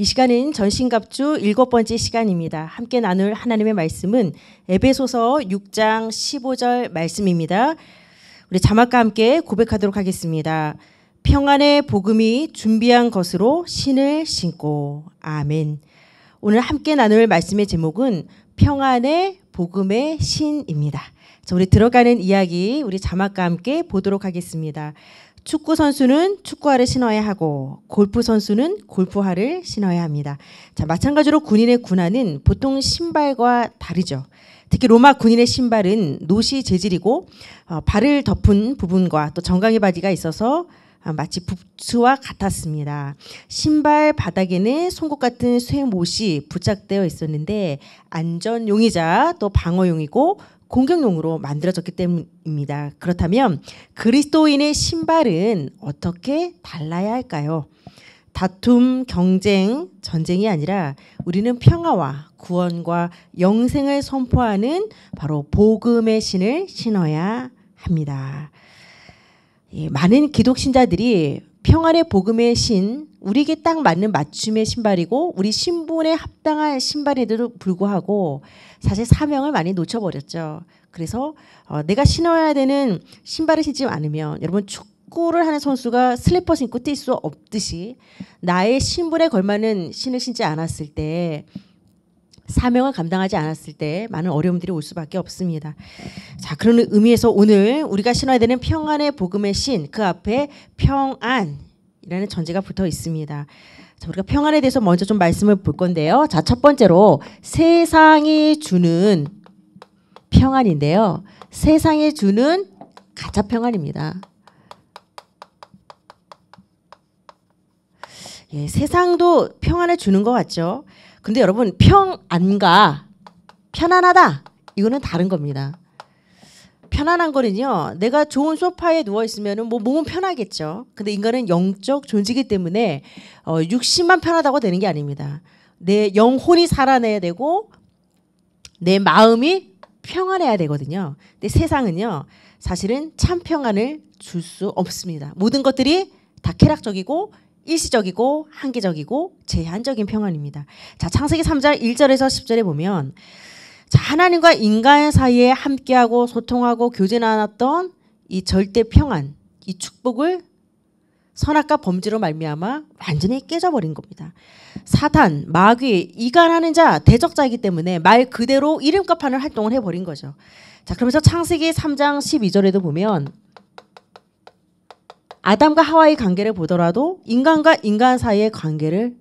이 시간은 전신갑주 일곱 번째 시간입니다. 함께 나눌 하나님의 말씀은 에베소서 6장 15절 말씀입니다. 우리 자막과 함께 고백하도록 하겠습니다. 평안의 복음이 준비한 것으로 신을 신고 아멘. 오늘 함께 나눌 말씀의 제목은 평안의 복음의 신입니다. 자, 우리 들어가는 이야기 우리 자막과 함께 보도록 하겠습니다. 축구 선수는 축구화를 신어야 하고 골프 선수는 골프화를 신어야 합니다. 자, 마찬가지로 군인의 군화는 보통 신발과 다르죠. 특히 로마 군인의 신발은 노시 재질이고 어, 발을 덮은 부분과 또 정강이 바디가 있어서 아, 마치 부츠와 같았습니다. 신발 바닥에는 송곳 같은 쇠못이 부착되어 있었는데 안전용이자 또 방어용이고 공격용으로 만들어졌기 때문입니다. 그렇다면 그리스도인의 신발은 어떻게 달라야 할까요? 다툼, 경쟁, 전쟁이 아니라 우리는 평화와 구원과 영생을 선포하는 바로 복음의 신을 신어야 합니다. 예, 많은 기독신자들이 평안의 복음의 신 우리에게 딱 맞는 맞춤의 신발이고 우리 신분에 합당한 신발에도 불구하고 사실 사명을 많이 놓쳐버렸죠. 그래서 어, 내가 신어야 되는 신발을 신지 않으면 여러분 축구를 하는 선수가 슬리퍼 신고 뛸 수 없듯이 나의 신분에 걸맞는 신을 신지 않았을 때 사명을 감당하지 않았을 때 많은 어려움들이 올 수밖에 없습니다. 자, 그런 의미에서 오늘 우리가 신어야 되는 평안의 복음의 신, 그 앞에 평안, 이라는 전제가 붙어 있습니다. 자, 우리가 평안에 대해서 먼저 좀 말씀을 볼 건데요. 자, 첫 번째로 세상이 주는 평안인데요. 세상이 주는 가짜 평안입니다. 예, 세상도 평안을 주는 것 같죠. 근데 여러분 평안과 편안하다 이거는 다른 겁니다. 편안한 거는요. 내가 좋은 소파에 누워 있으면은 뭐 몸은 편하겠죠. 근데 인간은 영적 존재이기 때문에 어 육신만 편하다고 되는 게 아닙니다. 내 영혼이 살아내야 되고 내 마음이 평안해야 되거든요. 근데 세상은요. 사실은 참 평안을 줄 수 없습니다. 모든 것들이 다 쾌락적이고 일시적이고 한계적이고 제한적인 평안입니다. 자, 창세기 3장 1절에서 10절에 보면 자, 하나님과 인간 사이에 함께하고 소통하고 교제 나눴던 이 절대 평안, 이 축복을 선악과 범죄로 말미암아 완전히 깨져버린 겁니다. 사탄, 마귀, 이간하는 자, 대적자이기 때문에 말 그대로 이름값 하는 활동을 해버린 거죠. 자 그러면서 창세기 3장 12절에도 보면 아담과 하와이 관계를 보더라도 인간과 인간 사이의 관계를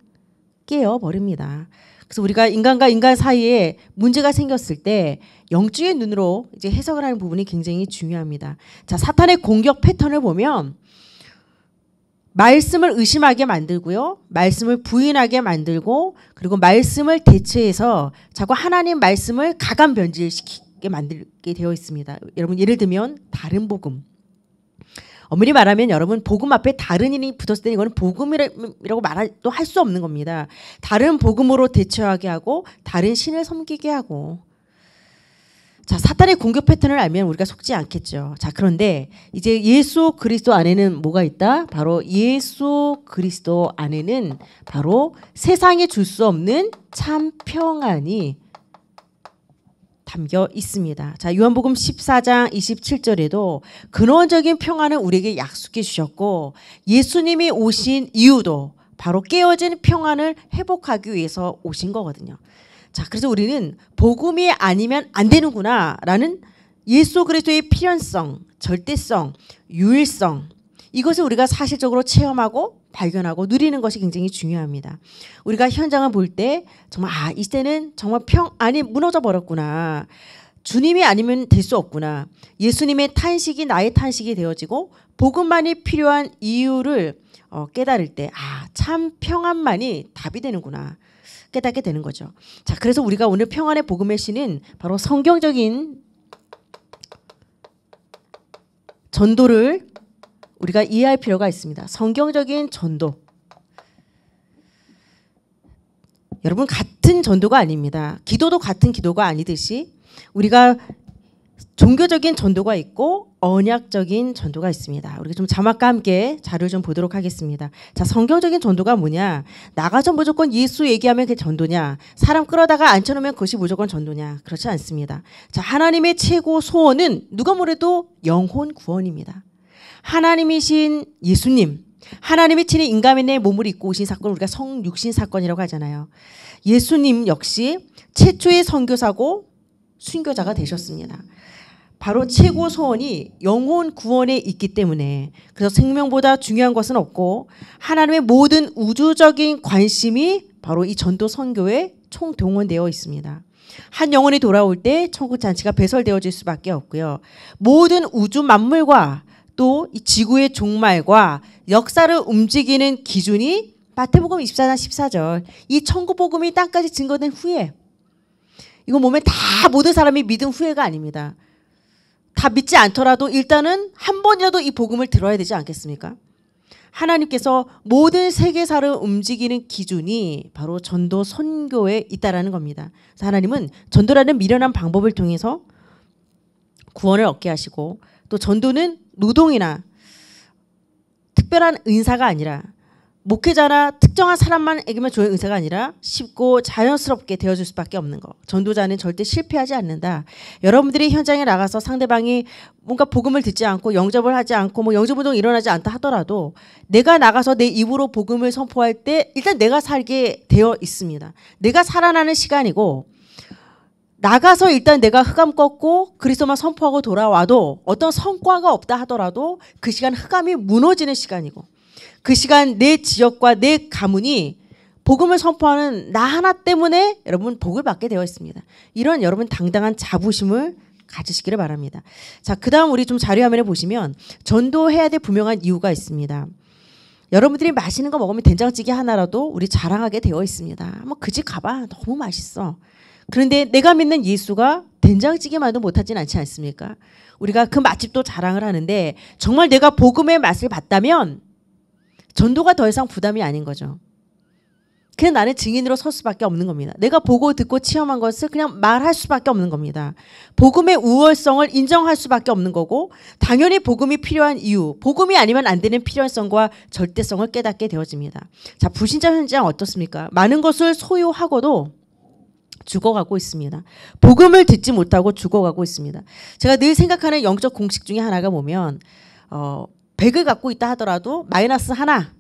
깨어버립니다. 그래서 우리가 인간과 인간 사이에 문제가 생겼을 때 영주의 눈으로 이제 해석을 하는 부분이 굉장히 중요합니다. 자, 사탄의 공격 패턴을 보면 말씀을 의심하게 만들고요. 말씀을 부인하게 만들고 그리고 말씀을 대체해서 자꾸 하나님 말씀을 가감 변질시키게 만들게 되어 있습니다. 여러분 예를 들면 다른 복음 엄밀히 말하면 여러분 복음 앞에 다른 일이 붙었을 때 이거는 복음이라고 말도 할수 없는 겁니다. 다른 복음으로 대처하게 하고 다른 신을 섬기게 하고 자 사탄의 공격 패턴을 알면 우리가 속지 않겠죠. 자 그런데 이제 예수 그리스도 안에는 뭐가 있다? 바로 예수 그리스도 안에는 바로 세상에 줄 수 없는 참 평안이 담겨 있습니다. 자, 요한복음 14장 27절에도 근원적인 평안을 우리에게 약속해 주셨고 예수님이 오신 이유도 바로 깨어진 평안을 회복하기 위해서 오신 거거든요. 자, 그래서 우리는 복음이 아니면 안 되는구나라는 예수 그리스도의 필연성, 절대성, 유일성 이것을 우리가 사실적으로 체험하고 발견하고 누리는 것이 굉장히 중요합니다. 우리가 현장을 볼 때 정말 아 이때는 정말 평 아니 무너져 버렸구나. 주님이 아니면 될 수 없구나. 예수님의 탄식이 나의 탄식이 되어지고 복음만이 필요한 이유를 어, 깨달을 때아참 평안만이 답이 되는구나. 깨닫게 되는 거죠. 자, 그래서 우리가 오늘 평안의 복음의 신은 바로 성경적인 전도를 우리가 이해할 필요가 있습니다. 성경적인 전도. 여러분 같은 전도가 아닙니다. 기도도 같은 기도가 아니듯이 우리가 종교적인 전도가 있고 언약적인 전도가 있습니다. 우리가 좀 자막과 함께 자료를 좀 보도록 하겠습니다. 자, 성경적인 전도가 뭐냐? 나가서 무조건 예수 얘기하면 그게 전도냐? 사람 끌어다가 앉혀놓으면 그것이 무조건 전도냐? 그렇지 않습니다. 자, 하나님의 최고 소원은 누가 뭐래도 영혼 구원입니다. 하나님이신 예수님, 하나님이 친히 인간의 내 몸을 입고 오신 사건 을 우리가 성육신 사건이라고 하잖아요. 예수님 역시 최초의 선교사고 순교자가 되셨습니다. 바로 최고 소원이 영혼 구원에 있기 때문에 그래서 생명보다 중요한 것은 없고 하나님의 모든 우주적인 관심이 바로 이 전도 선교에 총동원되어 있습니다. 한 영혼이 돌아올 때 천국 잔치가 배설되어질 수밖에 없고요. 모든 우주 만물과 또이 지구의 종말과 역사를 움직이는 기준이 마태복음 24장 14절 이 천국 복음이 땅까지 증거된 후에 이거 몸에 다 모든 사람이 믿은 후회가 아닙니다. 다 믿지 않더라도 일단은 한 번이라도 이 복음을 들어야 되지 않겠습니까? 하나님께서 모든 세계사를 움직이는 기준이 바로 전도 선교에 있다라는 겁니다. 하나님은 전도라는 미련한 방법을 통해서 구원을 얻게 하시고 또 전도는 노동이나 특별한 은사가 아니라 목회자나 특정한 사람만에게만 주는 은사가 아니라 쉽고 자연스럽게 되어줄 수밖에 없는 거. 전도자는 절대 실패하지 않는다. 여러분들이 현장에 나가서 상대방이 뭔가 복음을 듣지 않고 영접을 하지 않고 뭐 영접 운동이 일어나지 않다 하더라도 내가 나가서 내 입으로 복음을 선포할 때 일단 내가 살게 되어 있습니다. 내가 살아나는 시간이고 나가서 일단 내가 흑암 꺾고 그리스도만 선포하고 돌아와도 어떤 성과가 없다 하더라도 그 시간 흑암이 무너지는 시간이고 그 시간 내 지역과 내 가문이 복음을 선포하는 나 하나 때문에 여러분 복을 받게 되어 있습니다. 이런 여러분 당당한 자부심을 가지시기를 바랍니다. 자, 그다음 우리 좀 자료 화면에 보시면 전도해야 될 분명한 이유가 있습니다. 여러분들이 맛있는 거 먹으면 된장찌개 하나라도 우리 자랑하게 되어 있습니다. 뭐그집 가봐 너무 맛있어. 그런데 내가 믿는 예수가 된장찌개만도 못하진 않지 않습니까? 우리가 그 맛집도 자랑을 하는데 정말 내가 복음의 맛을 봤다면 전도가 더 이상 부담이 아닌 거죠. 그냥 나는 증인으로 설 수밖에 없는 겁니다. 내가 보고 듣고 체험한 것을 그냥 말할 수밖에 없는 겁니다. 복음의 우월성을 인정할 수밖에 없는 거고 당연히 복음이 필요한 이유, 복음이 아니면 안 되는 필요성과 절대성을 깨닫게 되어집니다. 자, 불신자 현장 어떻습니까? 많은 것을 소유하고도 죽어가고 있습니다. 복음을 듣지 못하고 죽어가고 있습니다. 제가 늘 생각하는 영적 공식 중에 하나가 보면 어, 100을 갖고 있다 하더라도 마이너스 하나.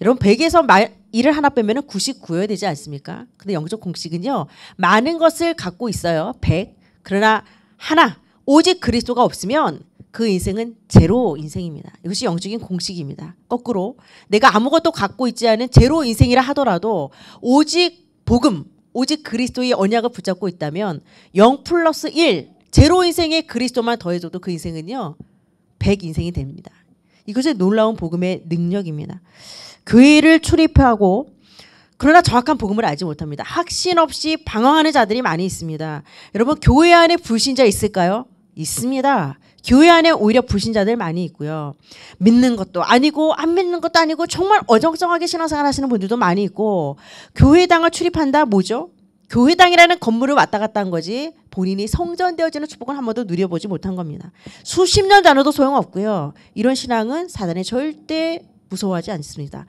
여러분 100에서 마, 1을 하나 빼면 99여야 되지 않습니까? 근데 영적 공식은요. 많은 것을 갖고 있어요. 100. 그러나 하나. 오직 그리스도가 없으면 그 인생은 제로 인생입니다. 이것이 영적인 공식입니다. 거꾸로 내가 아무것도 갖고 있지 않은 제로 인생이라 하더라도 오직 복음 오직 그리스도의 언약을 붙잡고 있다면 0 플러스 1 제로 인생에 그리스도만 더해줘도 그 인생은요 100 인생이 됩니다. 이것이 놀라운 복음의 능력입니다. 교회를 출입하고 그러나 정확한 복음을 알지 못합니다. 확신 없이 방황하는 자들이 많이 있습니다. 여러분 교회 안에 불신자 있을까요? 있습니다. 교회 안에 오히려 불신자들 많이 있고요. 믿는 것도 아니고 안 믿는 것도 아니고 정말 어정쩡하게 신앙생활 하시는 분들도 많이 있고 교회당을 출입한다 뭐죠? 교회당이라는 건물을 왔다 갔다 한 거지 본인이 성전되어지는 축복을 한 번도 누려보지 못한 겁니다. 수십 년 다녀도 소용없고요. 이런 신앙은 사단이 절대 무서워하지 않습니다.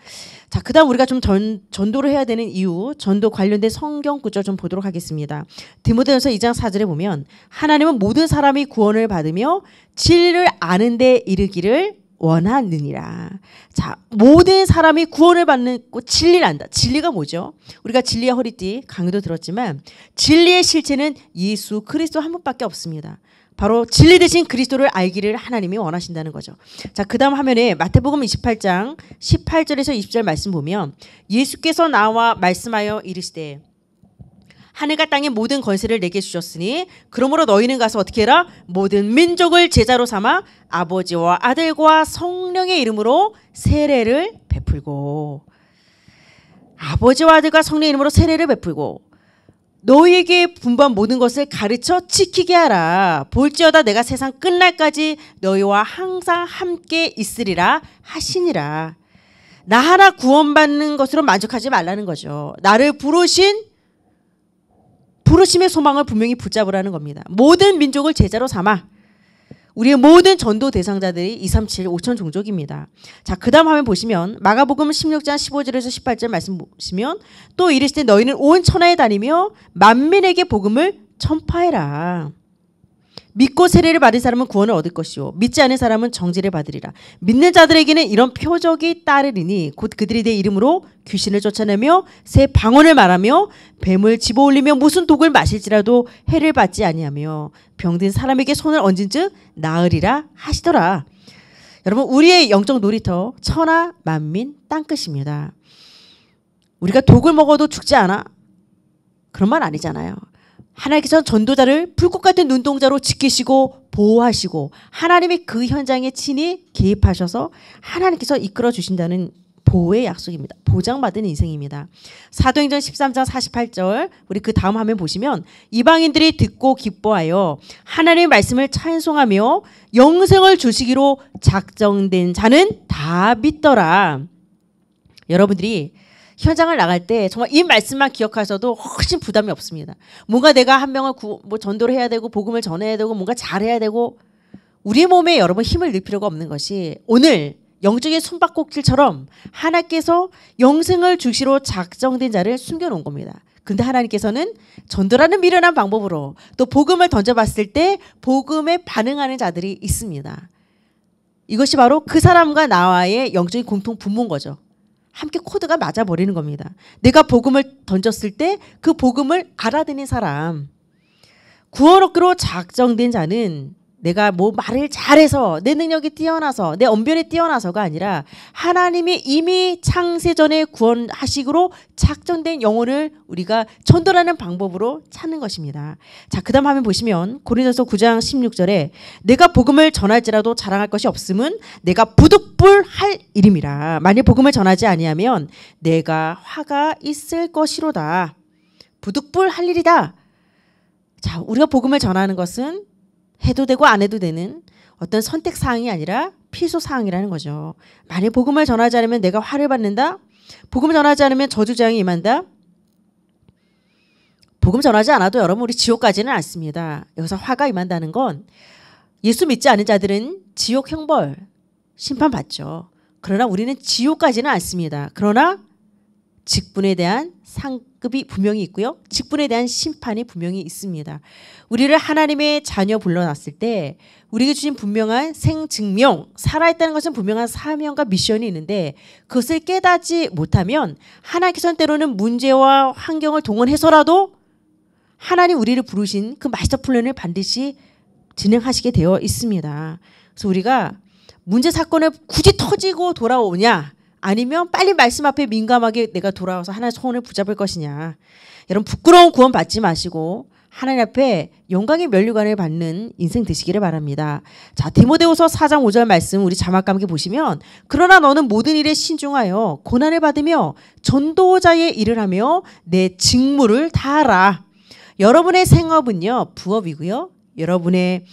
자, 그다음 우리가 좀 전, 전도를 해야 되는 이유, 전도 관련된 성경 구절 좀 보도록 하겠습니다. 디모데전서 2장 4절에 보면 하나님은 모든 사람이 구원을 받으며 진리를 아는 데 이르기를 원하느니라. 자, 모든 사람이 구원을 받는 진리를 안다. 진리가 뭐죠? 우리가 진리의 허리띠 강의도 들었지만 진리의 실체는 예수 그리스도 한 분밖에 없습니다. 바로 진리 대신 그리스도를 알기를 하나님이 원하신다는 거죠. 자, 그다음 화면에 마태복음 28장 18절에서 20절 말씀 보면 예수께서 나와 말씀하여 이르시되 하늘과 땅의 모든 권세를 내게 주셨으니 그러므로 너희는 가서 어떻게 해라 모든 민족을 제자로 삼아 아버지와 아들과 성령의 이름으로 세례를 베풀고 아버지와 아들과 성령의 이름으로 세례를 베풀고 너희에게 분반 모든 것을 가르쳐 지키게 하라. 볼지어다 내가 세상 끝날까지 너희와 항상 함께 있으리라 하시니라. 나 하나 구원받는 것으로 만족하지 말라는 거죠. 나를 부르신 부르심의 소망을 분명히 붙잡으라는 겁니다. 모든 민족을 제자로 삼아 우리의 모든 전도 대상자들이 2, 3, 7, 5천 종족입니다. 자, 그 다음 화면 보시면 마가복음 16장 15절에서 18절 말씀 보시면 또이르시때 너희는 온 천하에 다니며 만민에게 복음을 전파해라. 믿고 세례를 받은 사람은 구원을 얻을 것이요 믿지 않은 사람은 정죄를 받으리라. 믿는 자들에게는 이런 표적이 따르리니 곧 그들이 내 이름으로 귀신을 쫓아내며 새 방언을 말하며 뱀을 집어올리며 무슨 독을 마실지라도 해를 받지 아니하며 병든 사람에게 손을 얹은즉 나으리라 하시더라. 여러분 우리의 영적 놀이터 천하 만민 땅끝입니다. 우리가 독을 먹어도 죽지 않아. 그런 말 아니잖아요. 하나님께서는 전도자를 불꽃 같은 눈동자로 지키시고 보호하시고 하나님의그 현장에 친히 개입하셔서 하나님께서 이끌어 주신다는 보호의 약속입니다. 보장받은 인생입니다. 사도행전 13장 48절 우리 그 다음 화면 보시면 이방인들이 듣고 기뻐하여 하나님의 말씀을 찬송하며 영생을 주시기로 작정된 자는 다 믿더라. 여러분들이 현장을 나갈 때 정말 이 말씀만 기억하셔도 훨씬 부담이 없습니다. 뭔가 내가 한 명을 구, 뭐 전도를 해야 되고 복음을 전해야 되고 뭔가 잘해야 되고 우리 몸에 여러분 힘을 넣을 필요가 없는 것이 오늘 영적인 숨바꼭질처럼 하나님께서 영생을 주시로 작정된 자를 숨겨놓은 겁니다. 근데 하나님께서는 전도라는 미련한 방법으로 또 복음을 던져봤을 때 복음에 반응하는 자들이 있습니다. 이것이 바로 그 사람과 나와의 영적인 공통 분모인 거죠. 함께 코드가 맞아 버리는 겁니다. 내가 복음을 던졌을 때 그 복음을 알아듣는 사람, 구원 얻기로 작정된 자는 내가 뭐 말을 잘해서 내 능력이 뛰어나서 내 언변이 뛰어나서가 아니라 하나님이 이미 창세전에 구원하시기로 작정된 영혼을 우리가 전도하는 방법으로 찾는 것입니다. 자, 그다음 화면 보시면 고린도서 9장 16절에 내가 복음을 전할지라도 자랑할 것이 없음은 내가 부득불할 일임이라. 만일 복음을 전하지 아니하면 내가 화가 있을 것이로다. 부득불할 일이다. 자, 우리가 복음을 전하는 것은 해도 되고 안 해도 되는 어떤 선택 사항이 아니라 필수 사항이라는 거죠. 만약 복음을 전하지 않으면 내가 화를 받는다. 복음을 전하지 않으면 저주 재이 임한다. 복음 전하지 않아도 여러분 우리 지옥까지는 않습니다. 여기서 화가 임한다는 건 예수 믿지 않은 자들은 지옥 형벌 심판 받죠. 그러나 우리는 지옥까지는 않습니다. 그러나 직분에 대한 상 급이 분명히 있고요. 직분에 대한 심판이 분명히 있습니다. 우리를 하나님의 자녀 불러놨을 때 우리에게 주신 분명한 생증명, 살아있다는 것은 분명한 사명과 미션이 있는데 그것을 깨닫지 못하면 하나님께서는 때로는 문제와 환경을 동원해서라도 하나님 우리를 부르신 그 마스터 플랜을 반드시 진행하시게 되어 있습니다. 그래서 우리가 문제 사건을 굳이 터지고 돌아오냐 아니면 빨리 말씀 앞에 민감하게 내가 돌아와서 하나의 소원을 붙잡을 것이냐. 여러분 부끄러운 구원 받지 마시고 하나님 앞에 영광의 면류관을 받는 인생 되시기를 바랍니다. 자, 디모데후서 4장 5절 말씀 우리 자막과 함 보시면 그러나 너는 모든 일에 신중하여 고난을 받으며 전도자의 일을 하며 내 직무를 다하라. 여러분의 생업은요 부업이고요. 여러분의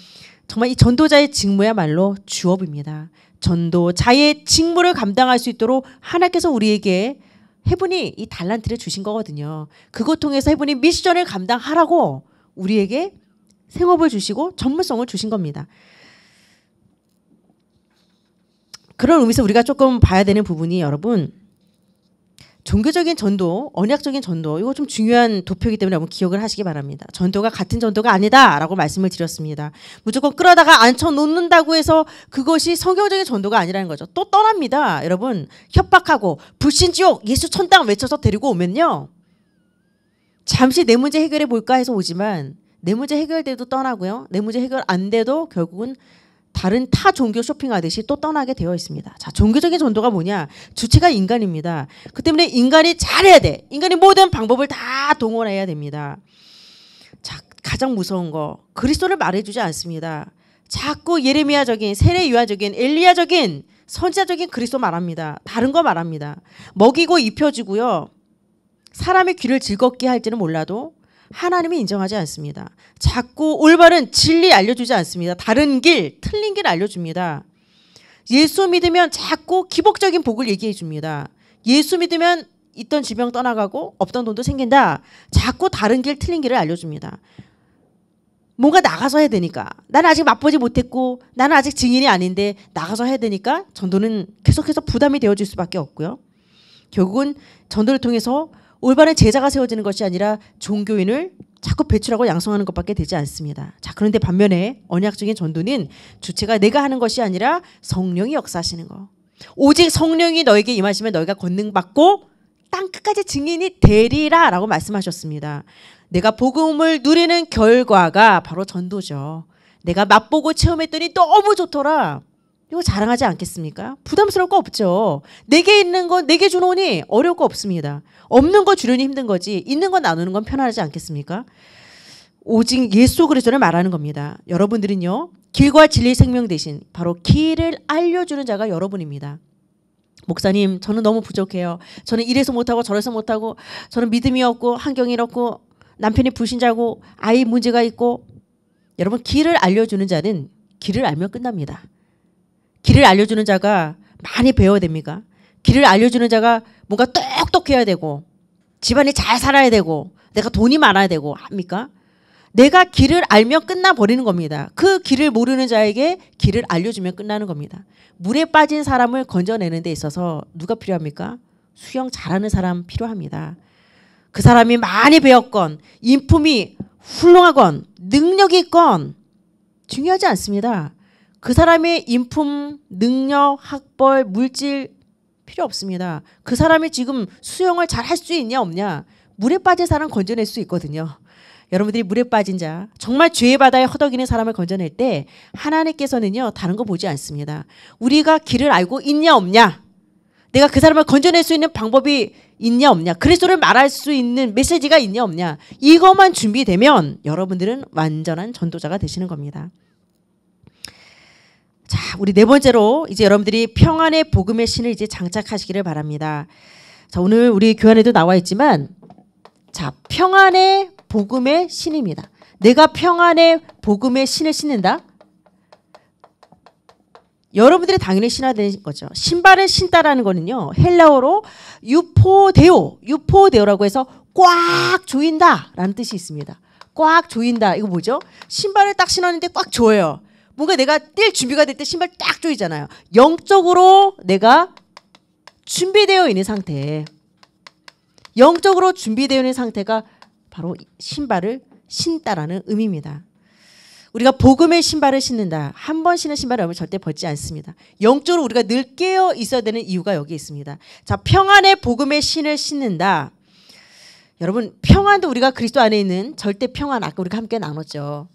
정말 이 전도자의 직무야말로 주업입니다. 전도자의 직무를 감당할 수 있도록 하나께서 우리에게 해분이 이 달란트를 주신 거거든요. 그것 통해서 해분이 미션을 감당하라고 우리에게 생업을 주시고 전문성을 주신 겁니다. 그런 의미에서 우리가 조금 봐야 되는 부분이 여러분 종교적인 전도, 언약적인 전도, 이거 좀 중요한 도표이기 때문에 여러 기억을 하시기 바랍니다. 전도가 같은 전도가 아니다라고 말씀을 드렸습니다. 무조건 끌어다가 앉혀놓는다고 해서 그것이 성경적인 전도가 아니라는 거죠. 또 떠납니다. 여러분, 협박하고 불신지옥, 예수 천당 외쳐서 데리고 오면요. 잠시 내 문제 해결해 볼까 해서 오지만 내 문제 해결돼도 떠나고요. 내 문제 해결 안 돼도 결국은 다른 타 종교 쇼핑하듯이 또 떠나게 되어 있습니다. 자, 종교적인 전도가 뭐냐? 주체가 인간입니다. 그 때문에 인간이 잘해야 돼. 인간이 모든 방법을 다 동원해야 됩니다. 자, 가장 무서운 거 그리스도를 말해주지 않습니다. 자꾸 예레미야적인 세례유아적인 엘리야적인 선지자적인 그리스도 말합니다. 다른 거 말합니다. 먹이고 입혀지고요 사람의 귀를 즐겁게 할지는 몰라도 하나님이 인정하지 않습니다. 자꾸 올바른 진리 알려주지 않습니다. 다른 길, 틀린 길 알려줍니다. 예수 믿으면 자꾸 기복적인 복을 얘기해 줍니다. 예수 믿으면 있던 지병 떠나가고 없던 돈도 생긴다. 자꾸 다른 길, 틀린 길을 알려줍니다. 뭔가 나가서 해야 되니까. 나는 아직 맛보지 못했고, 나는 아직 증인이 아닌데 나가서 해야 되니까 전도는 계속해서 부담이 되어질 수밖에 없고요. 결국은 전도를 통해서 올바른 제자가 세워지는 것이 아니라 종교인을 자꾸 배출하고 양성하는 것밖에 되지 않습니다. 자, 그런데 반면에 언약적인 전도는 주체가 내가 하는 것이 아니라 성령이 역사하시는 거. 오직 성령이 너에게 임하시면 너희가 권능 받고 땅 끝까지 증인이 되리라라고 말씀하셨습니다. 내가 복음을 누리는 결과가 바로 전도죠. 내가 맛보고 체험했더니 너무 좋더라. 이거 자랑하지 않겠습니까? 부담스러울 거 없죠. 내게 있는 건 내게 주노니 어려울 거 없습니다. 없는 거 주려니 힘든 거지 있는 거 나누는 건 편안하지 않겠습니까? 오직 예수 그리스도를 말하는 겁니다. 여러분들은요. 길과 진리 생명 대신 바로 길을 알려주는 자가 여러분입니다. 목사님, 저는 너무 부족해요. 저는 이래서 못하고 저래서 못하고 저는 믿음이 없고 환경이 없고 남편이 불신자고 아이 문제가 있고 여러분 길을 알려주는 자는 길을 알면 끝납니다. 길을 알려주는 자가 많이 배워야 됩니까? 길을 알려주는 자가 뭔가 똑똑해야 되고 집안이 잘 살아야 되고 내가 돈이 많아야 되고 합니까? 내가 길을 알면 끝나버리는 겁니다. 그 길을 모르는 자에게 길을 알려주면 끝나는 겁니다. 물에 빠진 사람을 건져내는 데 있어서 누가 필요합니까? 수영 잘하는 사람 필요합니다. 그 사람이 많이 배웠건, 인품이 훌륭하건, 능력이 있건, 중요하지 않습니다. 그 사람의 인품, 능력, 학벌, 물질, 필요 없습니다. 그 사람이 지금 수영을 잘 할 수 있냐 없냐 물에 빠진 사람 건져낼 수 있거든요. 여러분들이 물에 빠진 자, 정말 죄의 바다에 허덕이는 사람을 건져낼 때 하나님께서는요 다른 거 보지 않습니다. 우리가 길을 알고 있냐 없냐, 내가 그 사람을 건져낼 수 있는 방법이 있냐 없냐, 그리스도를 말할 수 있는 메시지가 있냐 없냐 이것만 준비되면 여러분들은 완전한 전도자가 되시는 겁니다. 자, 우리 네 번째로 이제 여러분들이 평안의 복음의 신을 이제 장착하시기를 바랍니다. 자, 오늘 우리 교안에도 나와 있지만 자, 평안의 복음의 신입니다. 내가 평안의 복음의 신을 신는다. 여러분들이 당연히 신어야 되는 거죠. 신발을 신다라는 거는요. 헬라어로 유포데오, 유포데오라고 해서 꽉 조인다라는 뜻이 있습니다. 꽉 조인다. 이거 뭐죠? 신발을 딱 신었는데 꽉 조여요. 뭔가 내가 뛸 준비가 될 때 신발 딱 조이잖아요. 영적으로 내가 준비되어 있는 상태 영적으로 준비되어 있는 상태가 바로 신발을 신다라는 의미입니다. 우리가 복음의 신발을 신는다. 한 번 신은 신발을 여러 절대 벗지 않습니다. 영적으로 우리가 늘 깨어 있어야 되는 이유가 여기 있습니다. 자, 평안의 복음의 신을 신는다. 여러분, 평안도 우리가 그리스도 안에 있는 절대 평안 아까 우리가 함께 나눴죠.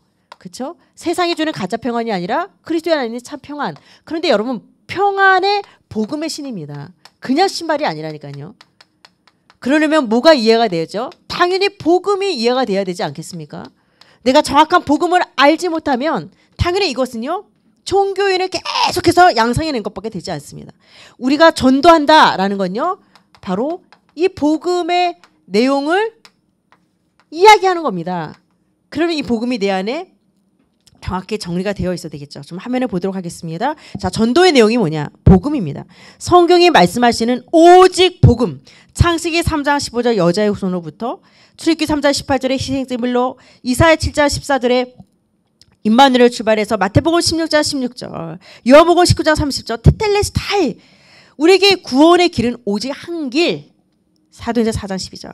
그렇죠? 세상이 주는 가짜 평안이 아니라 그리스도의 하나님 참 평안. 그런데 여러분 평안의 복음의 신입니다. 그냥 신발이 아니라니까요. 그러려면 뭐가 이해가 되죠? 당연히 복음이 이해가 돼야 되지 않겠습니까? 내가 정확한 복음을 알지 못하면 당연히 이것은요 종교인을 계속해서 양성해낸 것밖에 되지 않습니다. 우리가 전도한다라는 건요 바로 이 복음의 내용을 이야기하는 겁니다. 그러면 이 복음이 내 안에 정확히 정리가 되어 있어야 되겠죠. 좀 화면을 보도록 하겠습니다. 자, 전도의 내용이 뭐냐? 복음입니다. 성경이 말씀하시는 오직 복음. 창세기 3장 15절 여자의 후손으로부터 출입기 3장 18절의 희생제물로 이사야 7장 14절의 임마누엘 출발해서 마태복음 16장 16절, 요한복음 19장 30절, 테텔레스타이 우리에게 구원의 길은 오직 한 길. 사도행전 4장 12절.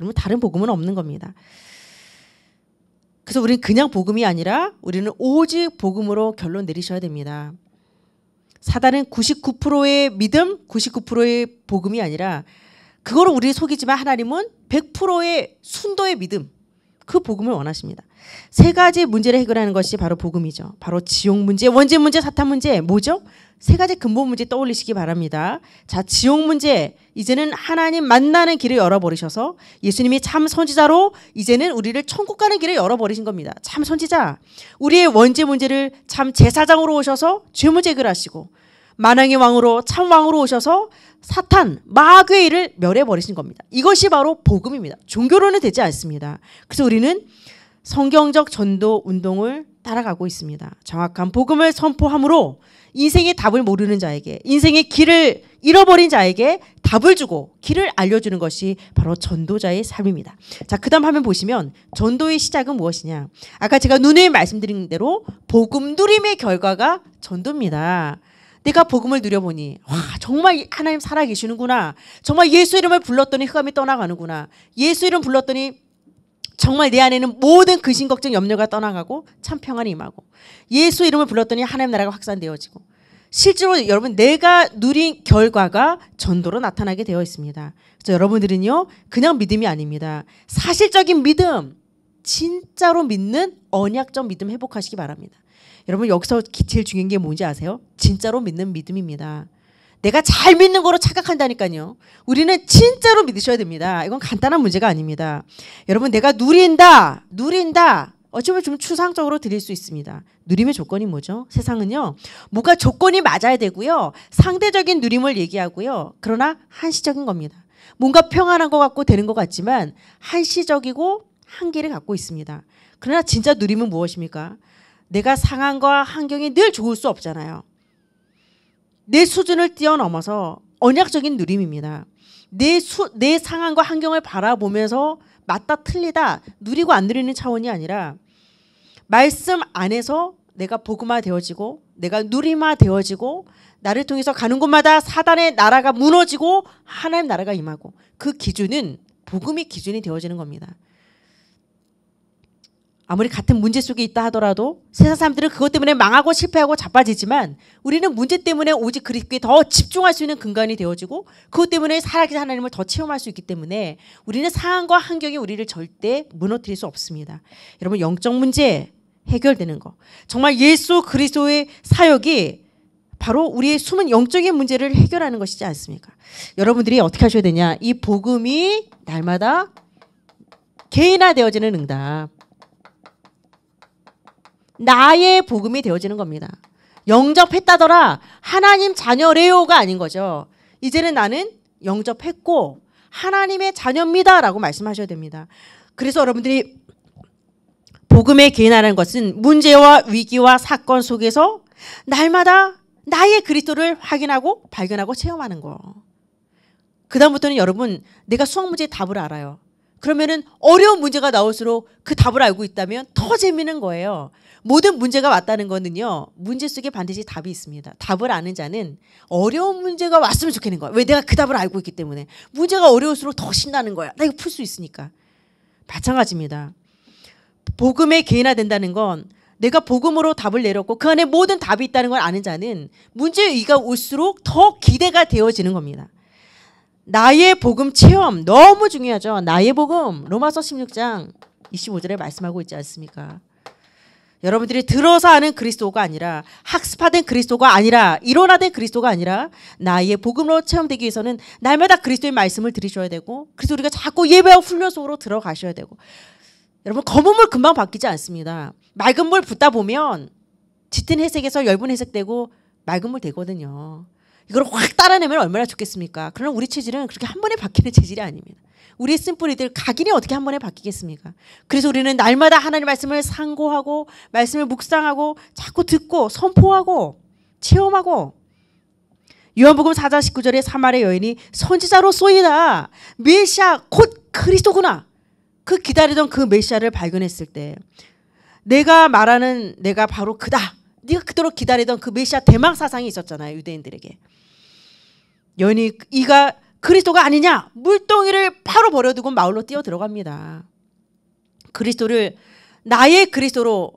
여러면 다른 복음은 없는 겁니다. 그래서 우리는 그냥 복음이 아니라 우리는 오직 복음으로 결론 내리셔야 됩니다. 사단은 99%의 믿음, 99%의 복음이 아니라 그걸 우리 속이지만 하나님은 100%의 순도의 믿음, 그 복음을 원하십니다. 세 가지 문제를 해결하는 것이 바로 복음이죠. 바로 지옥 문제, 원죄 문제, 사탄 문제, 뭐죠? 세 가지 근본 문제 떠올리시기 바랍니다. 자, 지옥 문제. 이제는 하나님 만나는 길을 열어버리셔서 예수님이 참 선지자로 이제는 우리를 천국 가는 길을 열어버리신 겁니다. 참 선지자. 우리의 원죄 문제를 참 제사장으로 오셔서 죄 문제 해결하시고 만왕의 왕으로 참 왕으로 오셔서 사탄 마귀의 일을 멸해버리신 겁니다. 이것이 바로 복음입니다. 종교론은 되지 않습니다. 그래서 우리는 성경적 전도 운동을 따라가고 있습니다. 정확한 복음을 선포함으로 인생의 답을 모르는 자에게 인생의 길을 잃어버린 자에게 답을 주고 길을 알려주는 것이 바로 전도자의 삶입니다. 자, 그 다음 화면 보시면 전도의 시작은 무엇이냐. 아까 제가 눈에 말씀드린 대로 복음 누림의 결과가 전도입니다. 내가 복음을 누려보니 와 정말 하나님 살아계시는구나 정말 예수 이름을 불렀더니 흑암이 떠나가는구나 예수 이름 불렀더니 정말 내 안에는 모든 근심 걱정 염려가 떠나가고 참 평안이 임하고 예수 이름을 불렀더니 하나님 나라가 확산되어지고 실제로 여러분 내가 누린 결과가 전도로 나타나게 되어 있습니다. 그래서 여러분들은요 그냥 믿음이 아닙니다. 사실적인 믿음 진짜로 믿는 언약적 믿음 회복하시기 바랍니다. 여러분 여기서 제일 중요한 게 뭔지 아세요? 진짜로 믿는 믿음입니다. 내가 잘 믿는 거로 착각한다니까요. 우리는 진짜로 믿으셔야 됩니다. 이건 간단한 문제가 아닙니다. 여러분, 내가 누린다, 누린다. 어쩌면 좀 추상적으로 드릴 수 있습니다. 누림의 조건이 뭐죠? 세상은요, 뭔가 조건이 맞아야 되고요. 상대적인 누림을 얘기하고요. 그러나 한시적인 겁니다. 뭔가 평안한 것 같고 되는 것 같지만 한시적이고 한계를 갖고 있습니다. 그러나 진짜 누림은 무엇입니까? 내가 상황과 환경이 늘 좋을 수 없잖아요. 내 수준을 뛰어넘어서 언약적인 누림입니다. 내, 수, 내 상황과 환경을 바라보면서 맞다 틀리다 누리고 안 누리는 차원이 아니라 말씀 안에서 내가 복음화 되어지고 내가 누림화 되어지고 나를 통해서 가는 곳마다 사단의 나라가 무너지고 하나님 나라가 임하고 그 기준은 복음이 기준이 되어지는 겁니다. 아무리 같은 문제 속에 있다 하더라도 세상 사람들은 그것 때문에 망하고 실패하고 자빠지지만 우리는 문제 때문에 오직 그리스도에 더 집중할 수 있는 근간이 되어지고 그것 때문에 살아계신 하나님을 더 체험할 수 있기 때문에 우리는 상황과 환경이 우리를 절대 무너뜨릴 수 없습니다. 여러분 영적 문제 해결되는 거 정말 예수 그리스도의 사역이 바로 우리의 숨은 영적인 문제를 해결하는 것이지 않습니까? 여러분들이 어떻게 하셔야 되냐? 이 복음이 날마다 개인화되어지는 응답. 나의 복음이 되어지는 겁니다. 영접했다더라 하나님 자녀래요가 아닌 거죠. 이제는 나는 영접했고 하나님의 자녀입니다라고 말씀하셔야 됩니다. 그래서 여러분들이 복음에 개인하는 것은 문제와 위기와 사건 속에서 날마다 나의 그리스도를 확인하고 발견하고 체험하는 거. 그다음부터는 여러분 내가 수학 문제 답을 알아요. 그러면은 어려운 문제가 나올수록 그 답을 알고 있다면 더재밌는 거예요. 모든 문제가 왔다는 거는요. 문제 속에 반드시 답이 있습니다. 답을 아는 자는 어려운 문제가 왔으면 좋겠는 거야. 왜 내가 그 답을 알고 있기 때문에 문제가 어려울수록 더 신나는 거야. 나 이거 풀 수 있으니까. 마찬가지입니다. 복음의 개인화 된다는 건 내가 복음으로 답을 내렸고 그 안에 모든 답이 있다는 걸 아는 자는 문제의가 올수록 더 기대가 되어지는 겁니다. 나의 복음 체험 너무 중요하죠. 나의 복음 로마서 16장 25절에 말씀하고 있지 않습니까? 여러분들이 들어서 아는 그리스도가 아니라 학습화된 그리스도가 아니라 일론화된 그리스도가 아니라 나의 복음으로 체험되기 위해서는 날마다 그리스도의 말씀을 들으셔야 되고 그래서 우리가 자꾸 예배와 훈련 속으로 들어가셔야 되고 여러분 검은 물 금방 바뀌지 않습니다. 맑은 물 붓다 보면 짙은 회색에서 열분 회색되고 맑은 물 되거든요. 이걸 확 따라내면 얼마나 좋겠습니까? 그러나 우리 체질은 그렇게 한 번에 바뀌는 체질이 아닙니다. 우리의 쓴뿌리들 각인이 어떻게 한 번에 바뀌겠습니까? 그래서 우리는 날마다 하나님 말씀을 상고하고 말씀을 묵상하고 자꾸 듣고 선포하고 체험하고 요한복음 4장 19절에 사마리 여인이 선지자로 쏘이다 메시아 곧 그리스도구나 그 기다리던 그 메시아를 발견했을 때 내가 말하는 내가 바로 그다 네가 그토록 기다리던 그 메시아 대망 사상이 있었잖아요 유대인들에게 여인이 이가 그리스도가 아니냐? 물동이를 바로 버려두고 마을로 뛰어 들어갑니다. 그리스도를 나의 그리스도로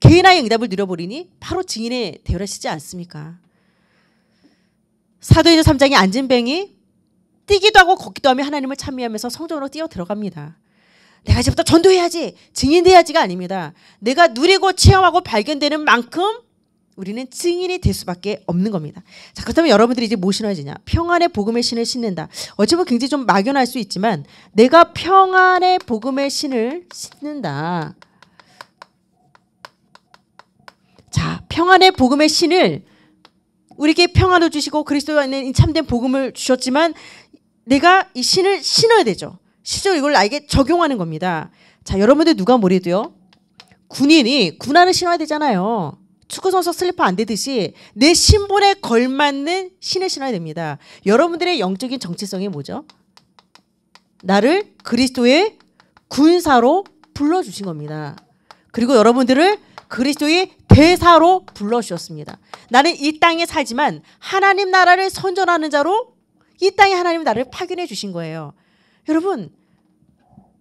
개인의 응답을 누려버리니 바로 증인에 대열하시지 않습니까? 사도행전 3장에 앉은 뱅이 뛰기도 하고 걷기도 하며 하나님을 찬미하면서 성전으로 뛰어 들어갑니다. 내가 이제부터 전도해야지 증인돼야지가 아닙니다. 내가 누리고 체험하고 발견되는 만큼 우리는 증인이 될 수밖에 없는 겁니다. 자, 그렇다면 여러분들이 이제 뭐 신어야 되냐? 평안의 복음의 신을 신는다. 어찌 면 굉장히 좀 막연할 수 있지만 내가 평안의 복음의 신을 신는다. 자, 평안의 복음의 신을 우리에게 평안을 주시고 그리스도 안에 참된 복음을 주셨지만 내가 이 신을 신어야 되죠. 실제로 이걸 나에게 적용하는 겁니다. 자, 여러분들 누가 뭐래도요? 군인이 군화를 신어야 되잖아요. 축구 선수 슬리퍼 안 되듯이 내 신분에 걸맞는 신을 신어야 됩니다. 여러분들의 영적인 정체성이 뭐죠? 나를 그리스도의 군사로 불러 주신 겁니다. 그리고 여러분들을 그리스도의 대사로 불러 주셨습니다. 나는 이 땅에 살지만 하나님 나라를 선전하는 자로 이 땅에 하나님 나를 파견해 주신 거예요. 여러분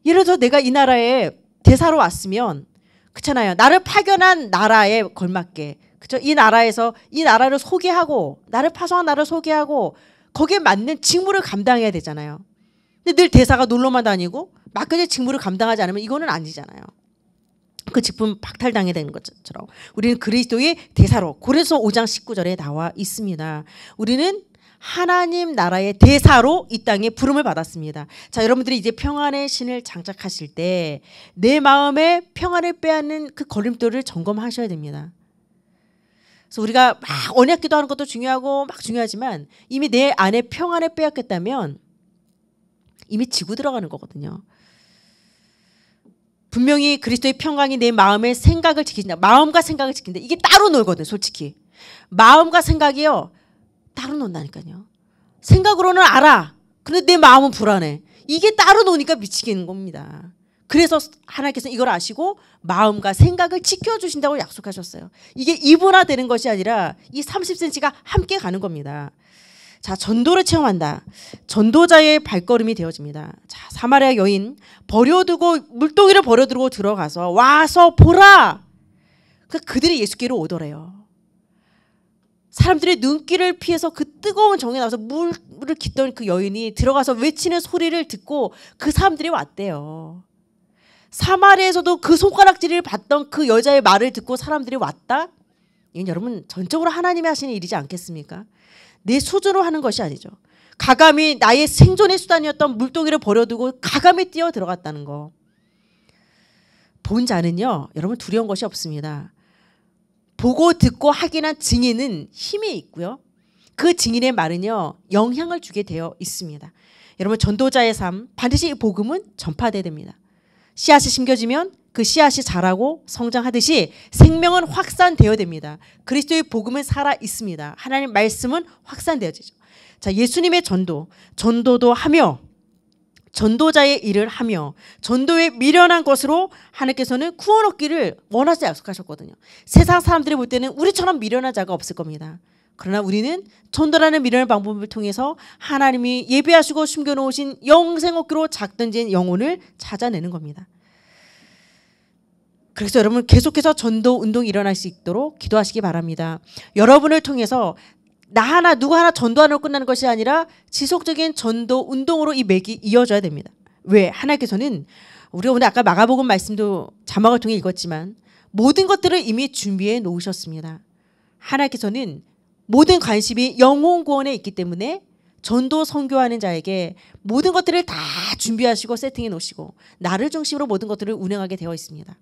예를 들어 내가 이 나라에 대사로 왔으면 그렇잖아요. 나를 파견한 나라에 걸맞게 그쵸이 나라에서 이 나라를 소개하고 나를 파송한 나를 라 소개하고 거기에 맞는 직무를 감당해야 되잖아요. 근데 늘 대사가 놀러만 다니고 막연히 직무를 감당하지 않으면 이거는 아니잖아요. 그 직분 박탈당해 되는 것처럼 우리는 그리스도의 대사로 고래서 5장 19절에 나와 있습니다. 우리는 하나님 나라의 대사로 이 땅에 부름을 받았습니다. 자, 여러분들이 이제 평안의 신을 장착하실 때 내 마음에 평안을 빼앗는 그 걸림돌을 점검하셔야 됩니다. 그래서 우리가 막 언약 기도하는 것도 중요하고 막 중요하지만 이미 내 안에 평안을 빼앗겼다면 이미 지고 들어가는 거거든요. 분명히 그리스도의 평강이 내 마음의 생각을 지킨다. 마음과 생각을 지킨다. 이게 따로 놀거든, 솔직히. 마음과 생각이요. 따로 논다니까요. 생각으로는 알아. 근데 내 마음은 불안해. 이게 따로 노니까 미치겠는 겁니다. 그래서 하나님께서 이걸 아시고 마음과 생각을 지켜주신다고 약속하셨어요. 이게 이분화되는 것이 아니라 이 30cm가 함께 가는 겁니다. 자, 전도를 체험한다. 전도자의 발걸음이 되어집니다. 자, 사마리아 여인 버려두고 물동이를 버려두고 들어가서 와서 보라. 그 그들이 예수께로 오더래요. 사람들의 눈길을 피해서 그 뜨거운 정에 나와서 물을 깃던 그 여인이 들어가서 외치는 소리를 듣고 그 사람들이 왔대요. 사마리에서도 그 손가락질을 받던 그 여자의 말을 듣고 사람들이 왔다? 이건 여러분 전적으로 하나님이 하시는 일이지 않겠습니까? 내 수준으로 하는 것이 아니죠. 가감이 나의 생존의 수단이었던 물동이를 버려두고 가감이 뛰어 들어갔다는 거. 본 자는요, 여러분 두려운 것이 없습니다. 보고 듣고 확인한 증인은 힘이 있고요. 그 증인의 말은요 영향을 주게 되어 있습니다. 여러분 전도자의 삶 반드시 이 복음은 전파돼야 됩니다. 씨앗이 심겨지면 그 씨앗이 자라고 성장하듯이 생명은 확산되어야 됩니다. 그리스도의 복음은 살아 있습니다. 하나님 말씀은 확산되어지죠. 자 예수님의 전도 전도도 하며 전도자의 일을 하며 전도에 미련한 것으로 하나님께서는 구원 얻기를 원하지 약속하셨거든요. 세상 사람들이 볼 때는 우리처럼 미련한 자가 없을 겁니다. 그러나 우리는 전도라는 미련의 방법을 통해서 하나님이 예비하시고 숨겨놓으신 영생 얻기로 작던진 영혼을 찾아내는 겁니다. 그래서 여러분 계속해서 전도 운동이 일어날 수 있도록 기도하시기 바랍니다. 여러분을 통해서 나 하나 누구 하나 전도하는 끝나는 것이 아니라 지속적인 전도 운동으로 이 맥이 이어져야 됩니다. 왜 하나님께서는 우리가 오늘 아까 마가복음 말씀도 자막을 통해 읽었지만 모든 것들을 이미 준비해 놓으셨습니다. 하나님께서는 모든 관심이 영혼 구원에 있기 때문에 전도 선교하는 자에게 모든 것들을 다 준비하시고 세팅해 놓으시고 나를 중심으로 모든 것들을 운영하게 되어 있습니다.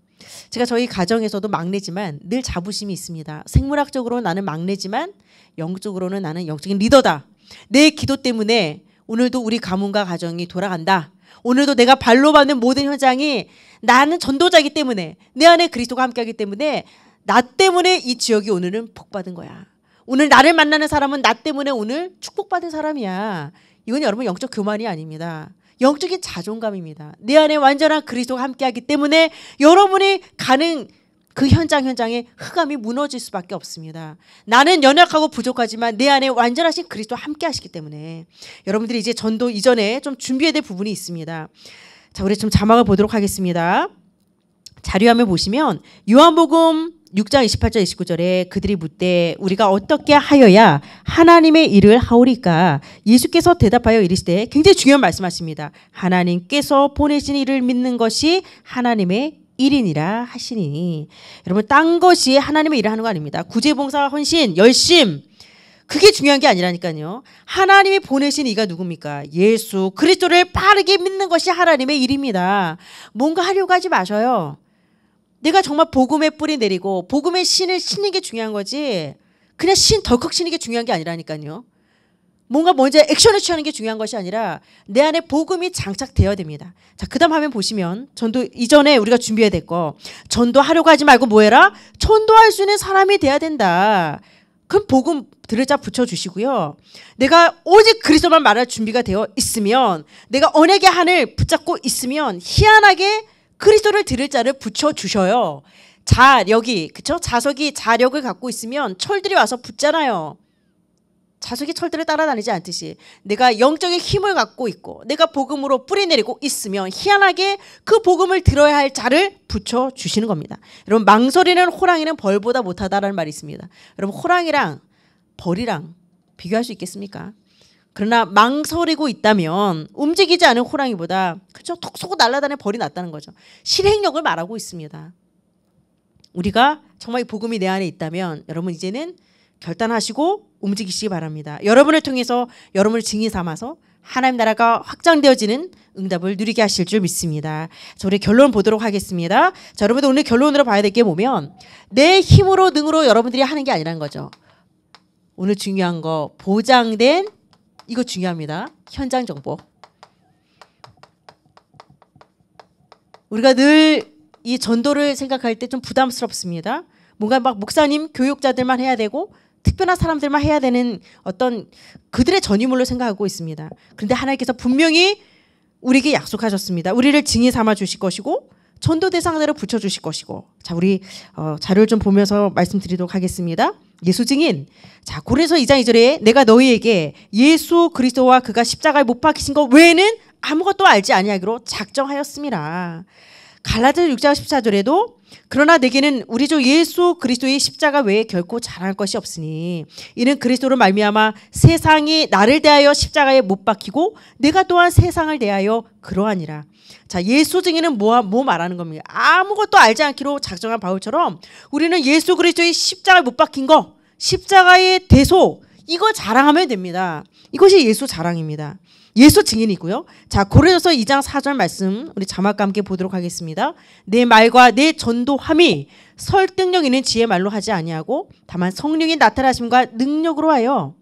제가 저희 가정에서도 막내지만 늘 자부심이 있습니다. 생물학적으로 나는 막내지만 영적으로는 나는 영적인 리더다. 내 기도 때문에 오늘도 우리 가문과 가정이 돌아간다. 오늘도 내가 발로 받는 모든 현장이 나는 전도자이기 때문에 내 안에 그리스도가 함께하기 때문에 나 때문에 이 지역이 오늘은 복받은 거야. 오늘 나를 만나는 사람은 나 때문에 오늘 축복받은 사람이야. 이건 여러분 영적 교만이 아닙니다. 영적인 자존감입니다. 내 안에 완전한 그리스도가 함께하기 때문에 여러분이 가는 그 현장 현장에 흑암이 무너질 수밖에 없습니다. 나는 연약하고 부족하지만 내 안에 완전하신 그리스도 함께 하시기 때문에 여러분들이 이제 전도 이전에 좀 준비해야 될 부분이 있습니다. 자, 우리 좀 자막을 보도록 하겠습니다. 자료화면 보시면 요한복음 6장 28절 29절에 그들이 묻되 우리가 어떻게 하여야 하나님의 일을 하오리까 예수께서 대답하여 이르시되 굉장히 중요한 말씀하십니다. 하나님께서 보내신 일을 믿는 것이 하나님의 일인이라 하시니 여러분 딴 것이 하나님의 일을 하는 거 아닙니다. 구제봉사 헌신 열심 그게 중요한 게 아니라니까요. 하나님이 보내신 이가 누굽니까? 예수 그리스도를 바르게 믿는 것이 하나님의 일입니다. 뭔가 하려고 하지 마셔요. 내가 정말 복음의 뿌리 내리고 복음의 신을 신는 게 중요한 거지 그냥 신 덜컥 신는 게 중요한 게 아니라니까요. 뭔가 먼저 뭐 액션을 취하는 게 중요한 것이 아니라 내 안에 복음이 장착되어야 됩니다. 자, 그다음 화면 보시면 전도 이전에 우리가 준비해야 될 거. 전도하려고 하지 말고 뭐 해라? 전도할 수 있는 사람이 돼야 된다. 그럼 복음 들을 자 붙여 주시고요. 내가 오직 그리스도만 말할 준비가 되어 있으면 내가 언약의 한을 붙잡고 있으면 희한하게 그리스도를 들을 자를 붙여 주셔요. 자력이 그쵸? 자석이 자력을 갖고 있으면 철들이 와서 붙잖아요. 자석이 철들을 따라다니지 않듯이 내가 영적인 힘을 갖고 있고 내가 복음으로 뿌리내리고 있으면 희한하게 그 복음을 들어야 할 자를 붙여 주시는 겁니다. 여러분 망설이는 호랑이는 벌보다 못하다라는 말이 있습니다. 여러분 호랑이랑 벌이랑 비교할 수 있겠습니까? 그러나 망설이고 있다면 움직이지 않은 호랑이보다 그저 톡 쏘고 날아다니는 벌이 낫다는 거죠. 실행력을 말하고 있습니다. 우리가 정말 복음이 내 안에 있다면 여러분 이제는 결단하시고 움직이시기 바랍니다. 여러분을 통해서 여러분을 증인 삼아서 하나님 나라가 확장되어지는 응답을 누리게 하실 줄 믿습니다. 자, 우리 결론 보도록 하겠습니다. 자, 여러분들 오늘 결론으로 봐야 될 게보면내 힘으로 능으로 여러분들이 하는 게 아니라는 거죠. 오늘 중요한 거 보장된 이거 중요합니다. 현장 정보. 우리가 늘 이 전도를 생각할 때 좀 부담스럽습니다. 뭔가 막 목사님, 교육자들만 해야 되고 특별한 사람들만 해야 되는 어떤 그들의 전유물로 생각하고 있습니다. 그런데 하나님께서 분명히 우리에게 약속하셨습니다. 우리를 증인 삼아 주실 것이고 전도 대상자를 붙여주실 것이고 자 우리 어, 자료를 좀 보면서 말씀드리도록 하겠습니다. 예수 증인 자 고린서 2장 2절에 내가 너희에게 예수 그리스도와 그가 십자가에 못 박히신 것 외에는 아무것도 알지 아니하기로 작정하였습니다. 갈라디아 6장 14절에도 그러나 내게는 우리 주 예수 그리스도의 십자가 외에 결코 자랑할 것이 없으니 이는 그리스도로 말미암아 세상이 나를 대하여 십자가에 못 박히고 내가 또한 세상을 대하여 그러하니라. 자, 예수 증인은 뭐, 뭐 말하는 겁니까? 아무것도 알지 않기로 작정한 바울처럼 우리는 예수 그리스도의 십자가에 못 박힌 거, 십자가의 대소, 이거 자랑하면 됩니다. 이것이 예수 자랑입니다. 예수 증인이고요. 자, 고려서 2장 4절 말씀 우리 자막과 함께 보도록 하겠습니다. 내 말과 내 전도함이 설득력 있는 지혜 말로 하지 아니하고 다만 성령이 나타나심과 능력으로 하여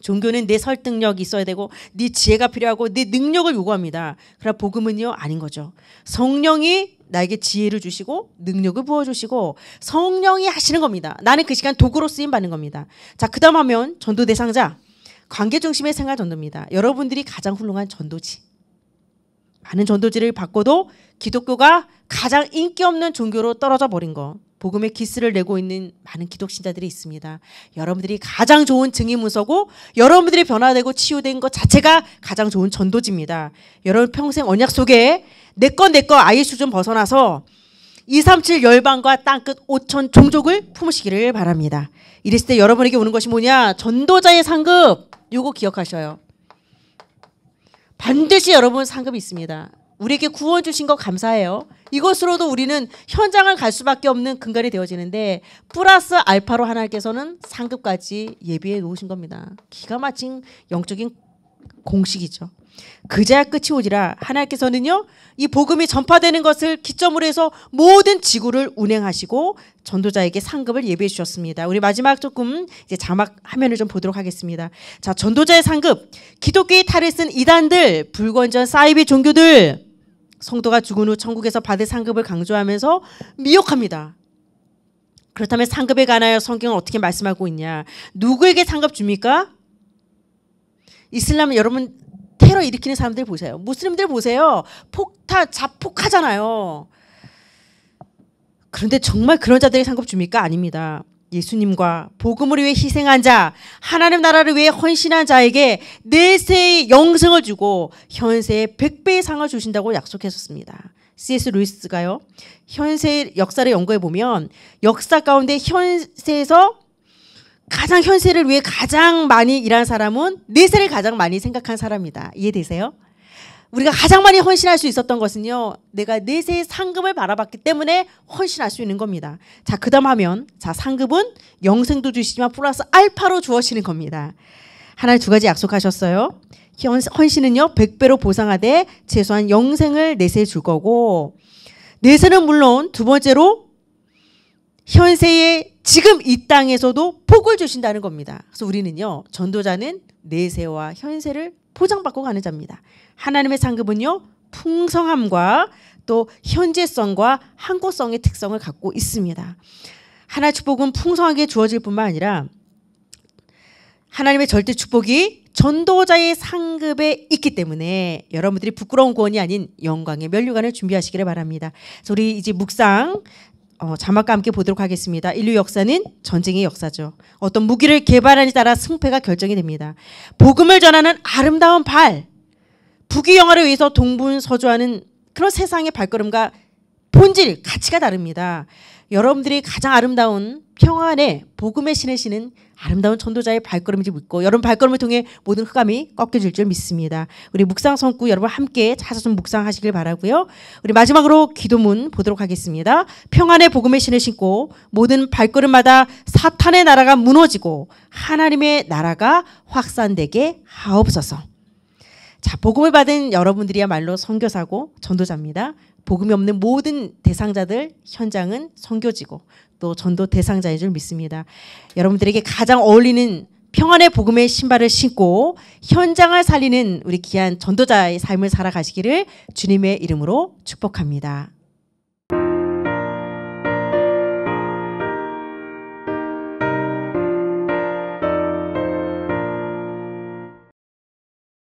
종교는 내 설득력이 있어야 되고 네 지혜가 필요하고 네 능력을 요구합니다. 그러나 복음은요 아닌 거죠. 성령이 나에게 지혜를 주시고 능력을 부어 주시고 성령이 하시는 겁니다. 나는 그 시간 도구로 쓰임 받는 겁니다. 자, 그다음 하면 전도 대상자 관계 중심의 생활 전도입니다. 여러분들이 가장 훌륭한 전도지. 많은 전도지를 바꿔도 기독교가 가장 인기 없는 종교로 떨어져 버린 거. 복음의 기스를 내고 있는 많은 기독신자들이 있습니다. 여러분들이 가장 좋은 증인문서고 여러분들이 변화되고 치유된 것 자체가 가장 좋은 전도지입니다. 여러분 평생 언약 속에 내거내거아이 수준 벗어나서 237 열방과 땅끝 5천 종족을 품으시기를 바랍니다. 이랬을 때 여러분에게 오는 것이 뭐냐? 전도자의 상급. 요거 기억하셔요. 반드시 여러분 상급이 있습니다. 우리에게 구원 주신 것 감사해요. 이것으로도 우리는 현장을 갈 수밖에 없는 근간이 되어지는데 플러스 알파로 하나님께서는 상급까지 예비해 놓으신 겁니다. 기가 막힌 영적인 공식이죠. 그제야 끝이 오리라 하나님께서는요 이 복음이 전파되는 것을 기점으로 해서 모든 지구를 운행하시고 전도자에게 상급을 예비해 주셨습니다. 우리 마지막 조금 이제 자막 화면을 좀 보도록 하겠습니다. 자 전도자의 상급 기독교의 탈을 쓴 이단들 불건전 사이비 종교들 성도가 죽은 후 천국에서 받을 상급을 강조하면서 미혹합니다. 그렇다면 상급에 관하여 성경은 어떻게 말씀하고 있냐? 누구에게 상급 줍니까? 이슬람 여러분 테러 일으키는 사람들 보세요. 무슬림들 보세요. 폭탄 자폭하잖아요. 그런데 정말 그런 자들이 상급 줍니까? 아닙니다. 예수님과 복음을 위해 희생한 자, 하나님 나라를 위해 헌신한 자에게 내세의 영생을 주고 현세의 1배의 상을 주신다고 약속했었습니다. C.S. 루이스가요. 현세 역사를 연구해 보면 역사 가운데 현세에서 가장 현실을 위해 가장 많이 일한 사람은 내세를 가장 많이 생각한 사람이다. 이해되세요? 우리가 가장 많이 헌신할 수 있었던 것은요. 내가 내세의 상금을 바라봤기 때문에 헌신할 수 있는 겁니다. 자, 그다음 하면 자, 상급은 영생도 주시지만 플러스 알파로 주어지는 겁니다. 하나의 두 가지 약속하셨어요. 헌신은요. 100배로 보상하되 최소한 영생을 내세해 줄 거고 내세는 물론 두 번째로 현세에 지금 이 땅에서도 복을 주신다는 겁니다. 그래서 우리는요. 전도자는 내세와 현세를 포장받고 가는 자입니다. 하나님의 상급은요. 풍성함과 또 현재성과 한국성의 특성을 갖고 있습니다. 하나의 축복은 풍성하게 주어질 뿐만 아니라 하나님의 절대 축복이 전도자의 상급에 있기 때문에 여러분들이 부끄러운 구원이 아닌 영광의 면류관을 준비하시기를 바랍니다. 우리 이제 묵상 어, 자막과 함께 보도록 하겠습니다. 인류 역사는 전쟁의 역사죠. 어떤 무기를 개발하에 따라 승패가 결정이 됩니다. 복음을 전하는 아름다운 발, 북위 영화를 위해서 동분서주하는 그런 세상의 발걸음과 본질, 가치가 다릅니다. 여러분들이 가장 아름다운 평안의 복음의 신을 신은 아름다운 전도자의 발걸음인지 믿고 여러분 발걸음을 통해 모든 흑암이 꺾여질 줄 믿습니다. 우리 묵상 성구 여러분 함께 찾아 좀 묵상하시길 바라고요. 우리 마지막으로 기도문 보도록 하겠습니다. 평안의 복음의 신을 신고 모든 발걸음마다 사탄의 나라가 무너지고 하나님의 나라가 확산되게 하옵소서. 자, 복음을 받은 여러분들이야말로 선교사고 전도자입니다. 복음이 없는 모든 대상자들 현장은 선교지고 또 전도 대상자인 줄 믿습니다. 여러분들에게 가장 어울리는 평안의 복음의 신발을 신고 현장을 살리는 우리 귀한 전도자의 삶을 살아가시기를 주님의 이름으로 축복합니다.